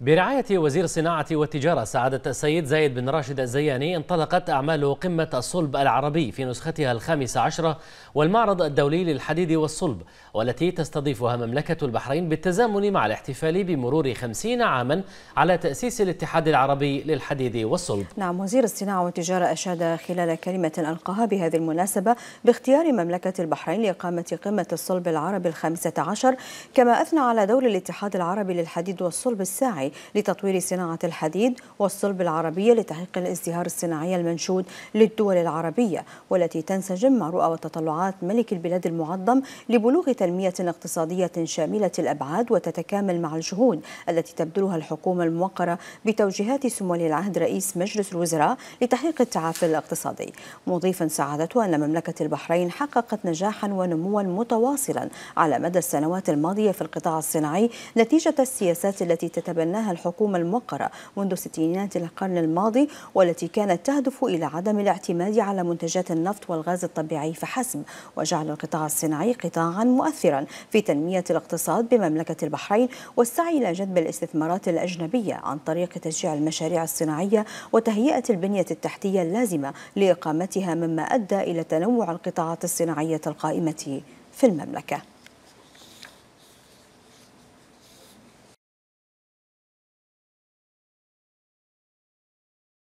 برعاية وزير الصناعة والتجارة سعادة السيد زايد بن راشد الزياني انطلقت أعمال قمة الصلب العربي في نسختها الخامسة عشرة والمعرض الدولي للحديد والصلب والتي تستضيفها مملكة البحرين بالتزامن مع الاحتفال بمرور خمسين عاما على تأسيس الاتحاد العربي للحديد والصلب نعم وزير الصناعة والتجارة أشاد خلال كلمة ألقاها بهذه المناسبة باختيار مملكة البحرين لإقامة قمة الصلب العربي الخامسة عشر كما أثنى على دور الاتحاد العربي للحديد والصلب الساعي الصناعي لتطوير صناعة الحديد والصلب العربية لتحقيق الازدهار الصناعي المنشود للدول العربية والتي تنسجم مع رؤى وتطلعات ملك البلاد المعظم لبلوغ تنمية اقتصادية شاملة الأبعاد وتتكامل مع الجهود التي تبذلها الحكومة الموقرة بتوجيهات سمو ولي العهد رئيس مجلس الوزراء لتحقيق التعافي الاقتصادي مضيفا سعادته أن مملكة البحرين حققت نجاحا ونموا متواصلا على مدى السنوات الماضية في القطاع الصناعي نتيجة السياسات التي تتبنى شنها الحكومة الموقرة منذ ستينيات القرن الماضي والتي كانت تهدف إلى عدم الاعتماد على منتجات النفط والغاز الطبيعي فحسب وجعل القطاع الصناعي قطاعا مؤثرا في تنمية الاقتصاد بمملكة البحرين والسعي إلى جذب الاستثمارات الأجنبية عن طريق تشجيع المشاريع الصناعية وتهيئة البنية التحتية اللازمة لإقامتها مما أدى إلى تنوع القطاعات الصناعية القائمة في المملكة